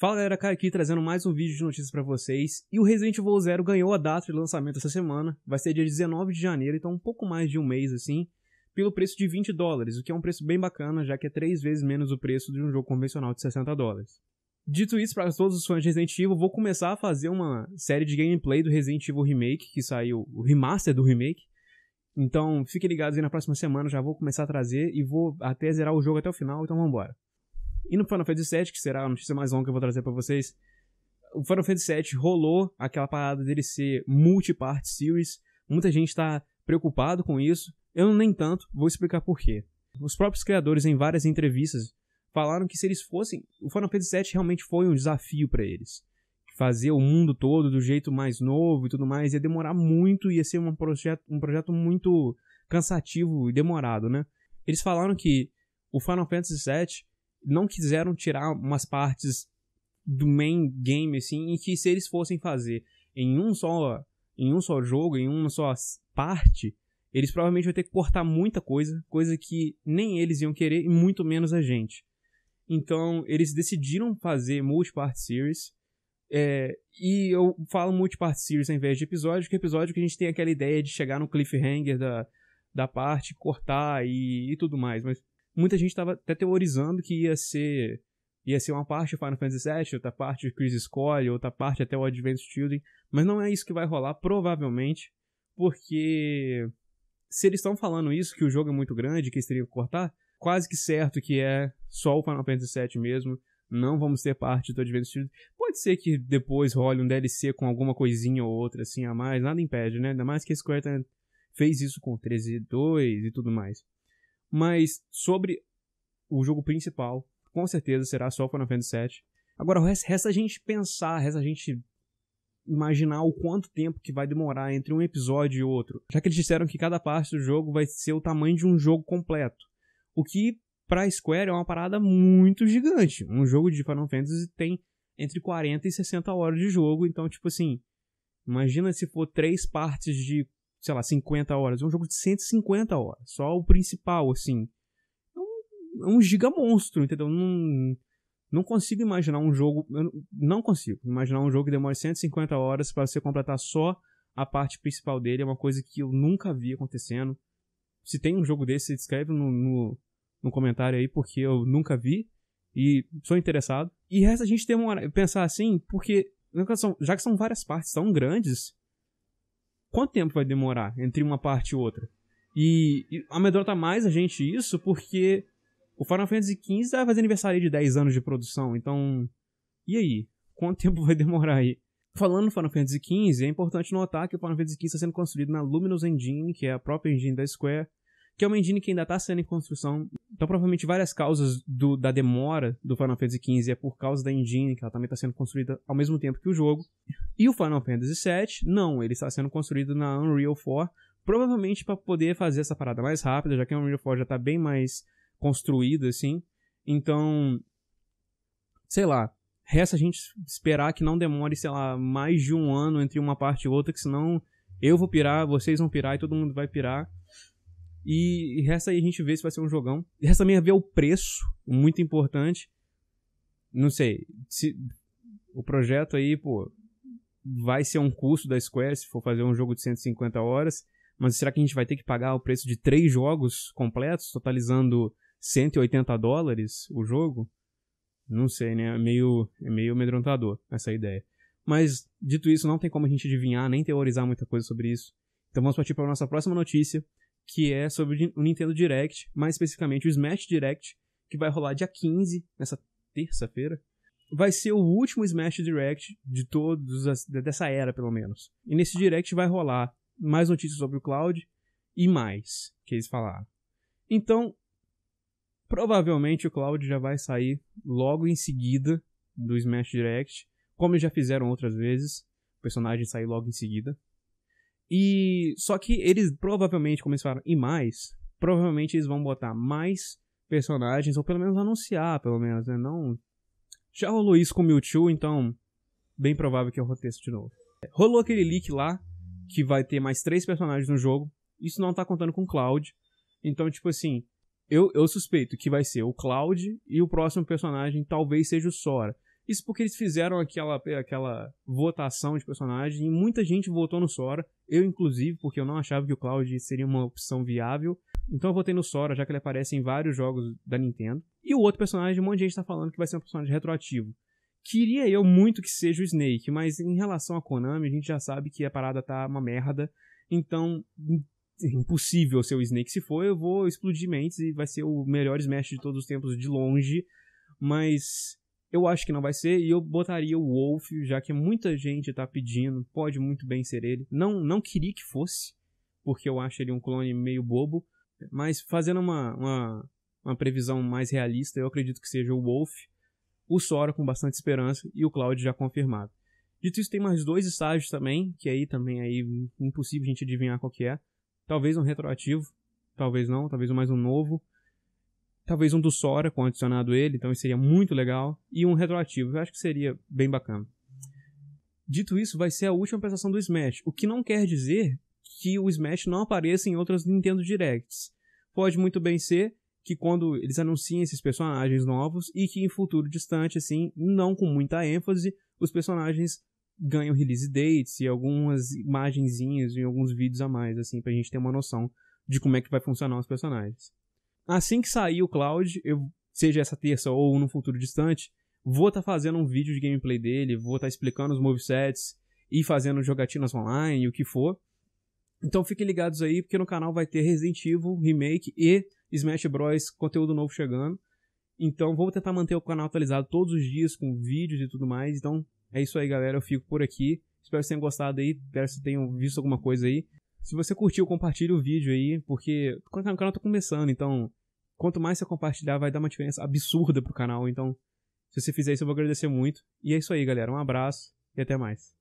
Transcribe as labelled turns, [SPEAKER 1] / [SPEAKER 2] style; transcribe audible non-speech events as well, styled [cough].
[SPEAKER 1] Fala galera, Kai aqui trazendo mais um vídeo de notícias para vocês. E o Resident Evil Zero ganhou a data de lançamento essa semana, vai ser dia 19 de janeiro, então um pouco mais de um mês assim, pelo preço de 20 dólares, o que é um preço bem bacana, já que é três vezes menos o preço de um jogo convencional de 60 dólares. Dito isso, para todos os fãs de Resident Evil, vou começar a fazer uma série de gameplay do Resident Evil Remake, que saiu o remaster do remake. Então, fiquem ligados aí na próxima semana, já vou começar a trazer e vou até zerar o jogo até o final, então vambora. E no Final Fantasy VII, que será a notícia mais longa que eu vou trazer para vocês, o Final Fantasy VII rolou aquela parada dele ser multi-part series. Muita gente está preocupado com isso. Eu nem tanto, vou explicar por quê. Os próprios criadores em várias entrevistas falaram que se eles fossem, o Final Fantasy VII realmente foi um desafio para eles. Fazer o mundo todo do jeito mais novo e tudo mais ia demorar muito, ia ser um projeto, um projeto muito cansativo e demorado, né? Eles falaram que o Final Fantasy VII não quiseram tirar umas partes do main game, assim, em que se eles fossem fazer em um só, em um só jogo, em uma só parte, eles provavelmente vão ter que cortar muita coisa, coisa que nem eles iam querer, e muito menos a gente. Então, eles decidiram fazer multi part series. É, e eu falo multi part series ao invés de episódio, porque episódio que a gente tem aquela ideia de chegar no cliffhanger da, da parte, cortar e, e tudo mais. Mas muita gente estava até teorizando que ia ser ia ser uma parte do Final Fantasy VII, outra parte Crisis Core, outra parte até o Advent Children, mas não é isso que vai rolar provavelmente, porque se eles estão falando isso que o jogo é muito grande, que eles teriam que cortar, quase que certo que é só o Final Fantasy VII mesmo. Não vamos ter parte do Advent Children. Pode ser que depois role um DLC com alguma coisinha ou outra assim a mais, nada impede, né? Ainda mais que a Square tá, fez isso com 13.2 e tudo mais. Mas sobre o jogo principal, com certeza será só Final Fantasy VII. Agora, resta a gente pensar, resta a gente imaginar o quanto tempo que vai demorar entre um episódio e outro. Já que eles disseram que cada parte do jogo vai ser o tamanho de um jogo completo. O que pra Square é uma parada muito gigante. Um jogo de Final Fantasy tem entre 40 e 60 horas de jogo, então tipo assim, imagina se for três partes de sei lá, 50 horas. É um jogo de 150 horas. Só o principal, assim. É um, é um gigamonstro, entendeu? Não, não consigo imaginar um jogo. não consigo imaginar um jogo que demore 150 horas para você completar só a parte principal dele. É uma coisa que eu nunca vi acontecendo. Se tem um jogo desse, escreve no, no, no comentário aí, porque eu nunca vi. E sou interessado. E resta a gente ter pensar assim, porque já que são várias partes tão grandes, quanto tempo vai demorar entre uma parte e outra? E, e amedronta mais a gente isso porque o Final Fantasy XV vai fazer aniversário de 10 anos de produção, então. E aí? Quanto [laughs] tempo vai demorar aí? Falando no Final Fantasy XV, é importante notar que o Final Fantasy XV está sendo construído na Luminous Engine, que é a própria engine da Square, que é uma engine que ainda está sendo em construção. Então, provavelmente, várias causas do, da demora do Final Fantasy XV é por causa da engine, que ela também está sendo construída ao mesmo tempo que o jogo. E o Final Fantasy VII, não, ele está sendo construído na Unreal 4, provavelmente para poder fazer essa parada mais rápida, já que a Unreal 4 já está bem mais construída, assim. Então, sei lá, resta a gente esperar que não demore, sei lá, mais de um ano entre uma parte e outra, que senão eu vou pirar, vocês vão pirar e todo mundo vai pirar. E resta aí a gente ver se vai ser um jogão. Resta também ver o preço, muito importante. Não sei, se o projeto aí, pô, vai ser um custo da Square se for fazer um jogo de 150 horas, mas será que a gente vai ter que pagar o preço de três jogos completos, totalizando 180 dólares o jogo? Não sei, né? É meio, é meio amedrontador essa ideia. Mas, dito isso, não tem como a gente adivinhar nem teorizar muita coisa sobre isso. Então vamos partir para a nossa próxima notícia, que é sobre o Nintendo Direct, mais especificamente o Smash Direct, que vai rolar dia 15, nessa terça-feira. Vai ser o último Smash Direct de todos, dessa era pelo menos. E nesse Direct vai rolar mais notícias sobre o Cloud e mais, que eles falaram. Então, provavelmente o Cloud já vai sair logo em seguida do Smash Direct, como já fizeram outras vezes, o personagem sair logo em seguida. E só que eles provavelmente, como eles falaram, e mais, provavelmente eles vão botar mais personagens, ou pelo menos anunciar, pelo menos, né? Não. Já rolou isso com o Mewtwo, então bem provável que eu roteço de novo. Rolou aquele leak lá, que vai ter mais três personagens no jogo. Isso não tá contando com o Cloud. Então, tipo assim, eu, eu suspeito que vai ser o Cloud e o próximo personagem talvez seja o Sora. Isso porque eles fizeram aquela, aquela votação de personagem e muita gente votou no Sora. Eu, inclusive, porque eu não achava que o Cloud seria uma opção viável. Então eu votei no Sora, já que ele aparece em vários jogos da Nintendo. E o outro personagem, um monte de gente tá falando que vai ser um personagem retroativo. Queria eu muito que seja o Snake, mas em relação a Konami, a gente já sabe que a parada tá uma merda. Então, é impossível ser o Snake. Se for, eu vou explodir mentes e vai ser o melhor Smash de todos os tempos de longe. Mas eu acho que não vai ser, e eu botaria o Wolf, já que muita gente tá pedindo, pode muito bem ser ele. Não, não queria que fosse, porque eu acho ele um clone meio bobo, mas fazendo uma, uma, uma previsão mais realista, eu acredito que seja o Wolf, o Sora com bastante esperança e o Cloud já confirmado. Dito isso, tem mais dois estágios também, que aí também aí é impossível a gente adivinhar qual que é. Talvez um retroativo, talvez não, talvez mais um novo. Talvez um do Sora com adicionado ele, então isso seria muito legal. E um retroativo, eu acho que seria bem bacana. Dito isso, vai ser a última apresentação do Smash, o que não quer dizer que o Smash não apareça em outras Nintendo Directs. Pode muito bem ser que quando eles anunciem esses personagens novos e que em futuro distante, assim, não com muita ênfase, os personagens ganham release dates e algumas imagenzinhas e alguns vídeos a mais, assim, pra gente ter uma noção de como é que vai funcionar os personagens. Assim que sair o Cloud, eu, seja essa terça ou no futuro distante, vou estar tá fazendo um vídeo de gameplay dele, vou estar tá explicando os movesets e fazendo jogatinas online, o que for. Então fiquem ligados aí, porque no canal vai ter Resident Evil Remake e Smash Bros. conteúdo novo chegando. Então vou tentar manter o canal atualizado todos os dias com vídeos e tudo mais. Então é isso aí, galera. Eu fico por aqui. Espero que tenham gostado aí. Espero que tenham visto alguma coisa aí. Se você curtiu, compartilhe o vídeo aí, porque o canal tá começando, então quanto mais você compartilhar, vai dar uma diferença absurda pro canal. Então, se você fizer isso, eu vou agradecer muito. E é isso aí, galera. Um abraço e até mais.